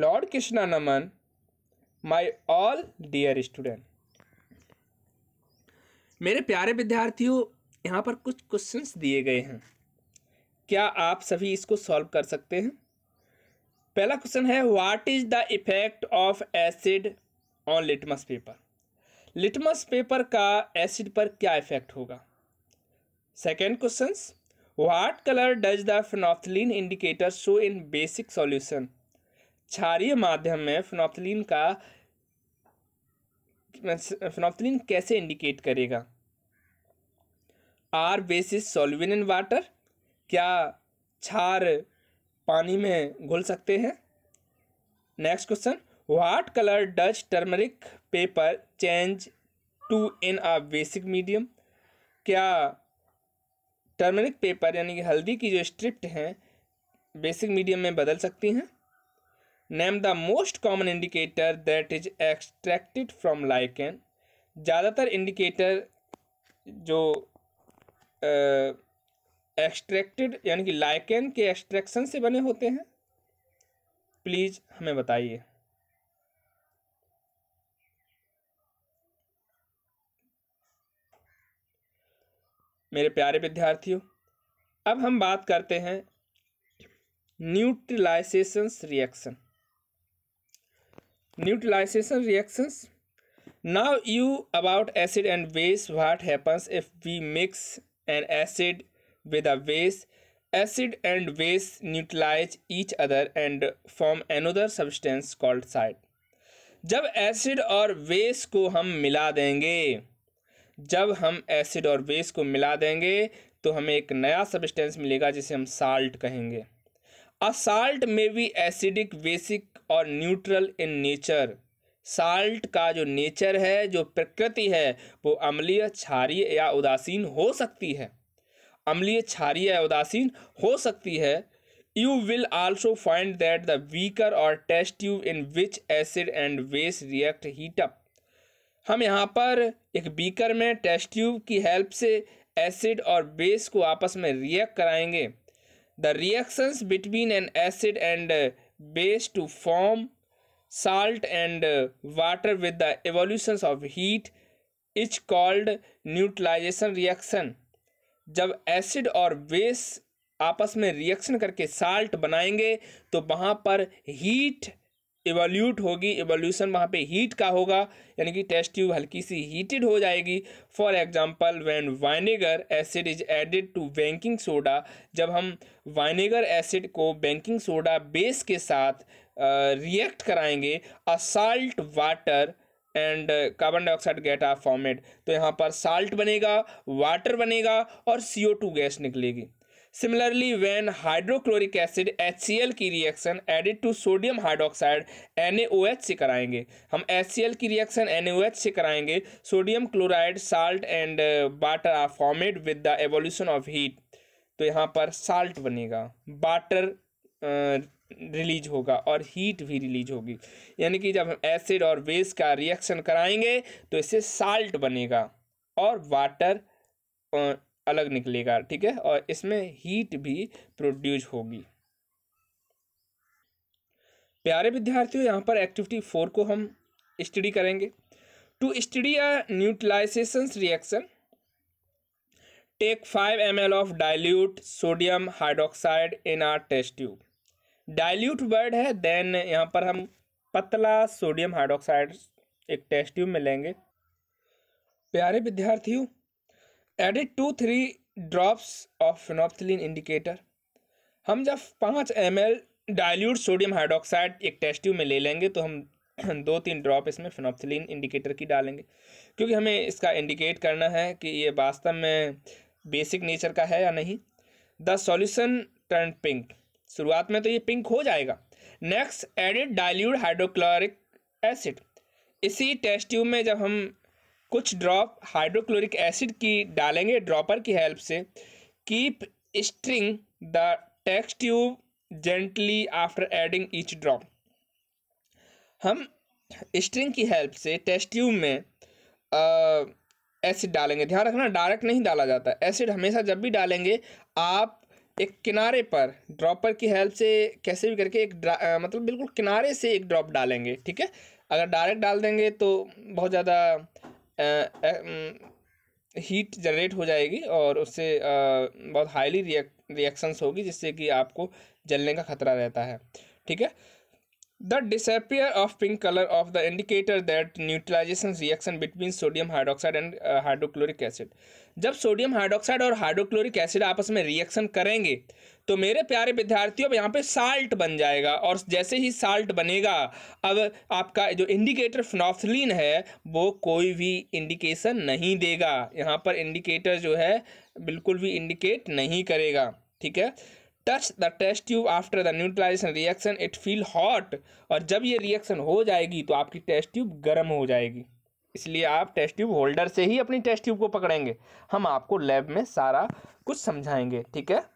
Lord Krishna नमन my all dear student मेरे प्यारे विद्यार्थियों यहाँ पर कुछ क्वेश्चंस दिए गए हैं क्या आप सभी इसको सॉल्व कर सकते हैं पहला क्वेश्चन है what is the effect of acid on litmus paper litmus paper का एसिड पर क्या इफेक्ट होगा second question what colour does the phenolphthalein indicator show in basic solution क्षारीय माध्यम में फिनोफ्थलिन का फिनोफ्थलिन कैसे इंडिकेट करेगा are bases soluble in water क्या क्षार पानी में घुल सकते हैं next question what colour does turmeric paper change to in a basic medium क्या टर्मरिक पेपर यानी कि हल्दी की जो स्ट्रिप्ट हैं बेसिक मीडियम में बदल सकती हैं name the most common indicator that is extracted from lichen ज़्यादातर इंडिकेटर जो एक्सट्रैक्टेड यानी कि लाइकन के एक्सट्रैक्शन से बने होते हैं प्लीज़ हमें बताइए मेरे प्यारे विद्यार्थियों अब हम बात करते हैं neutralisation reaction neutralisation reactions now you about acid and base what happens if we mix an acid with a base acid and base neutralise each other and form an another substance called side जब acid और base को हम मिला देंगे जब हम acid और base को मिला देंगे तो हमें एक नया सब्सटेंस मिलेगा जिसे हम साल्ट कहेंगे असाल्ट में भी एसिडिक बेसिक और न्यूट्रल इन नेचर साल्ट का जो नेचर है जो प्रकृति है वो अम्लीय क्षारीय या उदासीन हो सकती है अम्लीय क्षारीय या उदासीन हो सकती है you will also find that the beaker or test tube in which acid and वेस्ट रिएक्ट हीटअप हम यहाँ पर एक बीकर में टेस्ट ट्यूब की हेल्प से एसिड और बेस को आपस में रिएक्ट कराएंगे the reactions between an acid and base to form salt and water with the evolutions of heat is called neutralisation reaction जब एसिड और बेस आपस में रिएक्शन करके साल्ट बनाएंगे तो वहाँ पर हीट एवोल्यूट होगी एवोल्यूशन वहाँ पे हीट का होगा यानी कि टेस्ट ट्यूब हल्की सी हीटेड हो जाएगी for example when vinegar acid is added to baking soda जब हम वाइनेगर एसिड को बैंकिंग सोडा बेस के साथ रिएक्ट uh, कराएंगे a salt water and carbon dioxide get a formed तो यहाँ पर साल्ट बनेगा वाटर बनेगा और सी गैस निकलेगी सिमिलरली वेन हाइड्रोक्लोरिक एसिड एल की reaction added to sodium hydroxide एच से कराएंगे हम एल की रिएक्शन एच से कराएंगे sodium chloride salt and water are formed with the evolution of heat तो यहाँ पर साल्ट बनेगा वाटर रिलीज uh, होगा और हीट भी रिलीज होगी यानी कि जब हम एसिड और बेस का रिएक्शन कराएंगे तो इससे साल्ट बनेगा और वाटर अलग निकलेगा ठीक है और इसमें हीट भी प्रोड्यूस होगी प्यारे विद्यार्थियों यहाँ पर एक्टिविटी फोर को हम स्टडी करेंगे to study a neutralisation reaction take five M L of dilute sodium hydroxide in a test tube dilute word है देन यहाँ पर हम पतला सोडियम हाइड्रोक्साइड एक टेस्ट ट्यूब में लेंगे प्यारे विद्यार्थियों add two three drops of phenolphthalein indicator हम जब पाँच M L dilute sodium hydroxide एक टेस्ट ट्यूब में ले लेंगे तो हम दो तीन ड्रॉप इसमें फिनोप्थिलीन इंडिकेटर की डालेंगे क्योंकि हमें इसका इंडिकेट करना है कि ये वास्तव में बेसिक नेचर का है या नहीं द सॉल्यूशन टर्न पिंक शुरुआत में तो ये पिंक हो जाएगा next add dilute hydrochloric acid इसी टेस्ट ट्यूब में जब हम कुछ ड्रॉप हाइड्रोक्लोरिक एसिड की डालेंगे ड्रॉपर की हेल्प से कीप स्ट्रिंग द टैक्स tube gently after adding each drop हम स्ट्रिंग की हेल्प से टेस्ट ट्यूब में एसिड डालेंगे ध्यान रखना डायरेक्ट नहीं डाला जाता एसिड हमेशा जब भी डालेंगे आप एक किनारे पर ड्रॉपर की हेल्प से कैसे भी करके एक आ, मतलब बिल्कुल किनारे से एक ड्रॉप डालेंगे ठीक है अगर डायरेक्ट डाल देंगे तो बहुत ज़्यादा हीट जनरेट हो जाएगी और उससे बहुत हाईली रिएक्शंस होगी जिससे कि आपको जलने का खतरा रहता है ठीक है the disappear of pink colour of the indicator that neutralisation reaction between sodium hydroxide and hydrochloric acid जब सोडियम हाइड्रोक्साइड और हाइड्रोक्लोरिक एसिड आपस में रिएक्शन करेंगे तो मेरे प्यारे विद्यार्थियों यहाँ पे साल्ट बन जाएगा और जैसे ही साल्ट बनेगा अब आपका जो इंडिकेटर फिनॉफ्थलीन है वो कोई भी इंडिकेशन नहीं देगा यहाँ पर इंडिकेटर जो है बिल्कुल भी इंडिकेट नहीं करेगा ठीक है touch the test tube after the neutralisation reaction it feel hot और जब ये रिएक्शन हो जाएगी तो आपकी टेस्ट ट्यूब गर्म हो जाएगी इसलिए आप टेस्ट ट्यूब होल्डर से ही अपनी टेस्ट ट्यूब को पकड़ेंगे हम आपको लैब में सारा कुछ समझाएंगे ठीक है